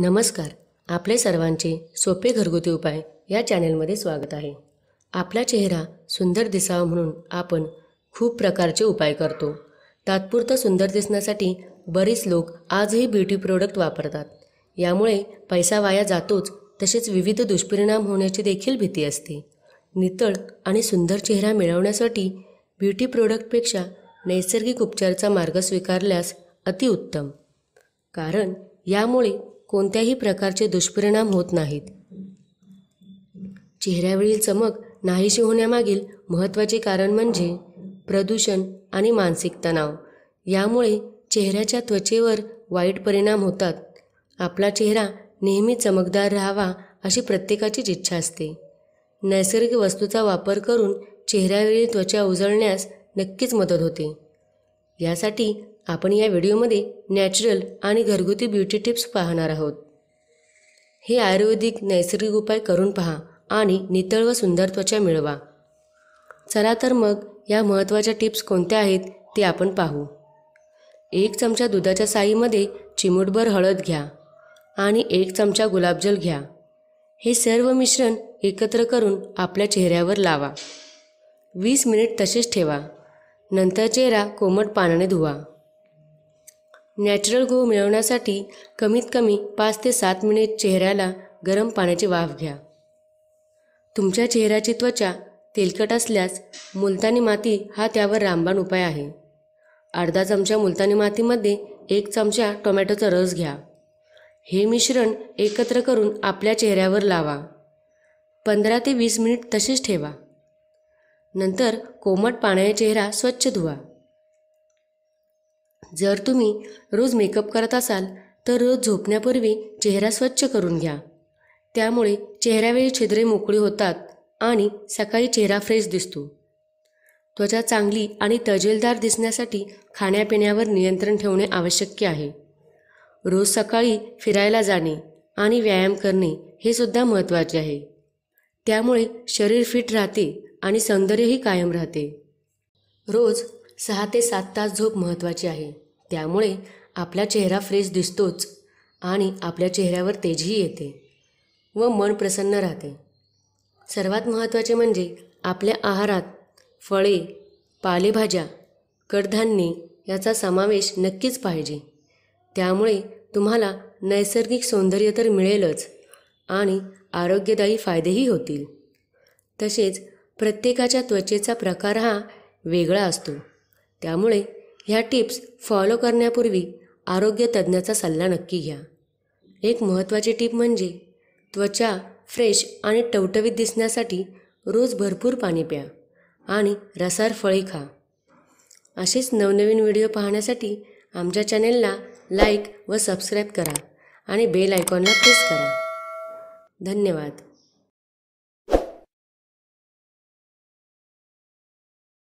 नमस्कार आपले सर्वांचे सोपे घरगुती उपाय या चॅनेलमध्ये स्वागत आहे आपला चेहरा सुंदर दिसावा म्हणून आपण खूप प्रकारचे उपाय करतो तात्पुरतं सुंदर दिसण्यासाठी बरेच लोक आजही ब्युटी प्रोडक्ट वापरतात यामुळे पैसा वाया जातोच तसेच विविध दुष्परिणाम होण्याची देखील भीती असते नितळ आणि सुंदर चेहरा मिळवण्यासाठी ब्युटी प्रोडक्टपेक्षा नैसर्गिक उपचारचा मार्ग स्वीकारल्यास अतिउत्तम कारण यामुळे कोणत्याही प्रकारचे दुष्परिणाम होत नाहीत चेहऱ्यावरील चमक नाहीशी होण्यामागील महत्त्वाचे कारण म्हणजे प्रदूषण आणि मानसिक तणाव यामुळे चेहऱ्याच्या त्वचेवर वाईट परिणाम होतात आपला चेहरा नेहमी चमकदार राहावा अशी प्रत्येकाचीच इच्छा असते नैसर्गिक वस्तूचा वापर करून चेहऱ्यावरील त्वचा उजळण्यास नक्कीच मदत होते यासाठी आपण या व्हिडिओमध्ये नॅचरल आणि घरगुती ब्युटी टिप्स पाहणार आहोत हे आयुर्वेदिक नैसर्गिक उपाय करून पहा आणि नितळ व सुंदर त्वचा मिळवा चला तर मग या महत्त्वाच्या टिप्स कोणत्या आहेत ते आपण पाहू एक चमचा दुधाच्या साईमध्ये चिमूटभर हळद घ्या आणि एक चमचा गुलाबजल घ्या हे सर्व मिश्रण एकत्र करून आपल्या चेहऱ्यावर लावा वीस मिनिट तसेच ठेवा नंतर चेहरा कोमट पाण्याने धुवा नॅचरल गो मिळवण्यासाठी कमीत कमी पाच ते सात मिनिट चेहऱ्याला गरम पाण्याची वाफ घ्या तुमच्या चेहऱ्याची त्वचा तेलकट असल्यास मुलतानी माती हा त्यावर रामबाण उपाय आहे अर्धा चमचा मुलतानी मातीमध्ये एक चमचा टोमॅटोचा रस घ्या हे मिश्रण एकत्र करून आपल्या चेहऱ्यावर लावा पंधरा ते वीस मिनिट तसेच ठेवा नंतर कोमट पाण्याचा चेहरा स्वच्छ धुवा जर तुम्ही रोज मेकअप करत असाल तर रोज झोपण्यापूर्वी चेहरा स्वच्छ करून घ्या त्यामुळे चेहऱ्यावेळी छिद्रे मोकळी होतात आणि सकाळी चेहरा फ्रेश दिसतो त्वचा चांगली आणि तजेलदार दिसण्यासाठी खाण्यापिण्यावर नियंत्रण ठेवणे आवश्यक आहे रोज सकाळी फिरायला जाणे आणि व्यायाम करणे हे सुद्धा महत्त्वाचे आहे त्यामुळे शरीर फिट राहते आणि सौंदर्यही कायम राहते रोज सहा ते सात तास झोप महत्त्वाची आहे त्यामुळे आपला चेहरा फ्रेश दिसतोच आणि आपल्या चेहऱ्यावर तेजही येते व मन प्रसन्न राहते सर्वात महत्त्वाचे म्हणजे आपल्या आहारात फळे पालेभाज्या कडधान्ये याचा समावेश नक्कीच पाहिजे त्यामुळे तुम्हाला नैसर्गिक सौंदर्य तर मिळेलच आणि आरोग्यदायी फायदेही होतील तसेच प्रत्येकाच्या त्वचेचा प्रकार हा वेगळा असतो त्यामुळे ह्या टिप्स फॉलो करण्यापूर्वी आरोग्य तज्ज्ञाचा सल्ला नक्की घ्या एक महत्त्वाची टीप म्हणजे त्वचा फ्रेश आणि टवटवीत दिसण्यासाठी रोज भरपूर पाणी प्या आणि रसार फळे खा असेच नवनवीन व्हिडिओ पाहण्यासाठी आमच्या चॅनेलला लाईक व सबस्क्राईब करा आणि बेल आयकॉनला प्रेस करा धन्यवाद